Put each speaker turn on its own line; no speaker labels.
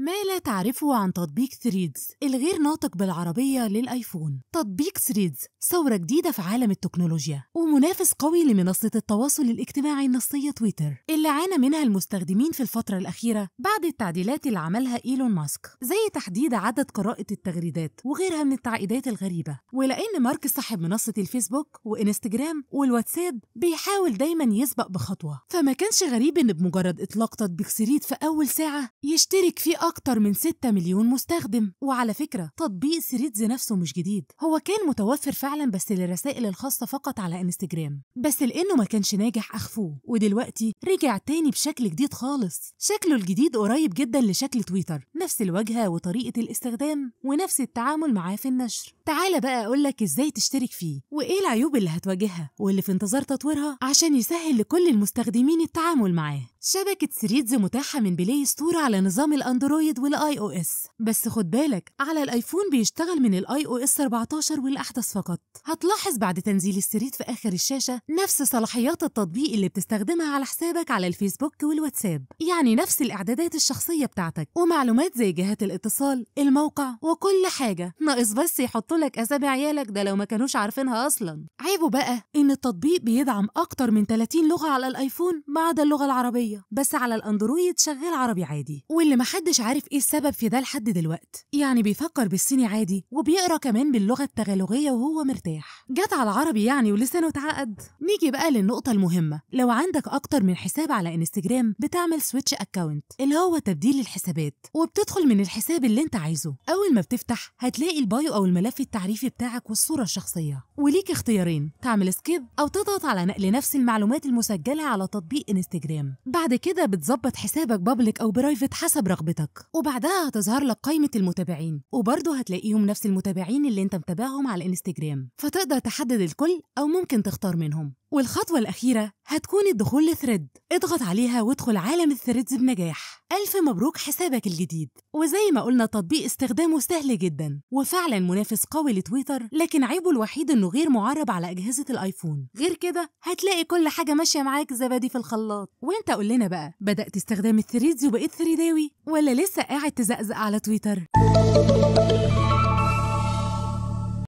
ما لا تعرفه عن تطبيق ثريدز الغير ناطق بالعربية للآيفون تطبيق ثريدز ثورة جديدة في عالم التكنولوجيا ومنافس قوي لمنصة التواصل الاجتماعي النصية تويتر اللي عانى منها المستخدمين في الفترة الأخيرة بعد التعديلات اللي عملها إيلون ماسك زي تحديد عدد قراءة التغريدات وغيرها من التعقيدات الغريبة ولأن مارك صاحب منصة الفيسبوك وإنستجرام والواتساب بيحاول دايما يسبق بخطوة فما كانش غريب إن بمجرد إطلاق تطبيق ثريد في أول ساعة يشترك فيه أكتر من 6 مليون مستخدم وعلى فكرة تطبيق سريتز نفسه مش جديد هو كان متوفر فعلا بس للرسائل الخاصة فقط على انستجرام بس لأنه ما كانش ناجح أخفوه ودلوقتي رجع تاني بشكل جديد خالص شكله الجديد قريب جدا لشكل تويتر نفس الواجهة وطريقة الاستخدام ونفس التعامل معاه في النشر تعالى بقى أقولك إزاي تشترك فيه وإيه العيوب اللي هتواجهها واللي في انتظار تطويرها عشان يسهل لكل المستخدمين التعامل معاه شبكة سريدز متاحة من بلاي ستور على نظام الأندرويد والآي أو إس بس خد بالك على الآيفون بيشتغل من الآي أو إس 14 والأحدث فقط هتلاحظ بعد تنزيل السريد في آخر الشاشة نفس صلاحيات التطبيق اللي بتستخدمها على حسابك على الفيسبوك والواتساب يعني نفس الإعدادات الشخصية بتاعتك ومعلومات زي جهات الاتصال الموقع وكل حاجة ناقص بس يحطوا لك أسامي عيالك ده لو ما كانوش عارفينها أصلا عيبه بقى إن التطبيق بيدعم أكتر من 30 لغة على الآيفون ما عدا اللغة العربية بس على الأندرويد شغال عربي عادي واللي محدش عارف إيه السبب في ده لحد دلوقتي يعني بيفكر بالصيني عادي وبيقرا كمان باللغة التغلغية وهو مرتاح جت على العربي يعني ولسانه اتعقد نيجي بقى للنقطة المهمة لو عندك أكتر من حساب على انستجرام بتعمل سويتش اكونت اللي هو تبديل الحسابات وبتدخل من الحساب اللي أنت عايزه أول ما بتفتح هتلاقي البايو أو الملف التعريفي بتاعك والصورة الشخصية وليك اختيارين تعمل سكيب أو تضغط على نقل نفس المعلومات المسجلة على تطبيق انستجرام بعد كده بتظبط حسابك بابليك أو برايفت حسب رغبتك وبعدها هتظهر لك قائمة المتابعين وبرضه هتلاقيهم نفس المتابعين اللي انت متابعهم على الانستجرام فتقدر تحدد الكل أو ممكن تختار منهم والخطوة الأخيرة هتكون الدخول لثريد اضغط عليها وادخل عالم الثريدز بنجاح ألف مبروك حسابك الجديد وزي ما قلنا التطبيق استخدامه سهل جدا وفعلا منافس قوي لتويتر لكن عيبه الوحيد انه غير معرب على أجهزة الآيفون غير كده هتلاقي كل حاجة ماشية معاك زبادي في الخلاط وانت قول لنا بقى بدأت استخدام الثريدز وبقيت ثريداوي ولا لسه قاعد تزقزق على تويتر